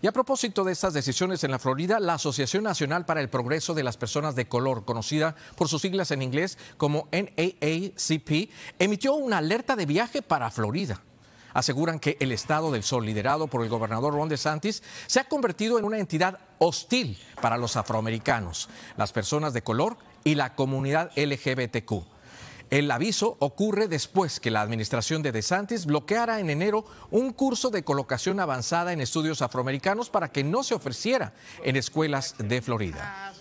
Y a propósito de estas decisiones en la Florida, la Asociación Nacional para el Progreso de las Personas de Color, conocida por sus siglas en inglés como NAACP, emitió una alerta de viaje para Florida aseguran que el Estado del Sol, liderado por el gobernador Ron DeSantis, se ha convertido en una entidad hostil para los afroamericanos, las personas de color y la comunidad LGBTQ. El aviso ocurre después que la administración de DeSantis bloqueara en enero un curso de colocación avanzada en estudios afroamericanos para que no se ofreciera en escuelas de Florida.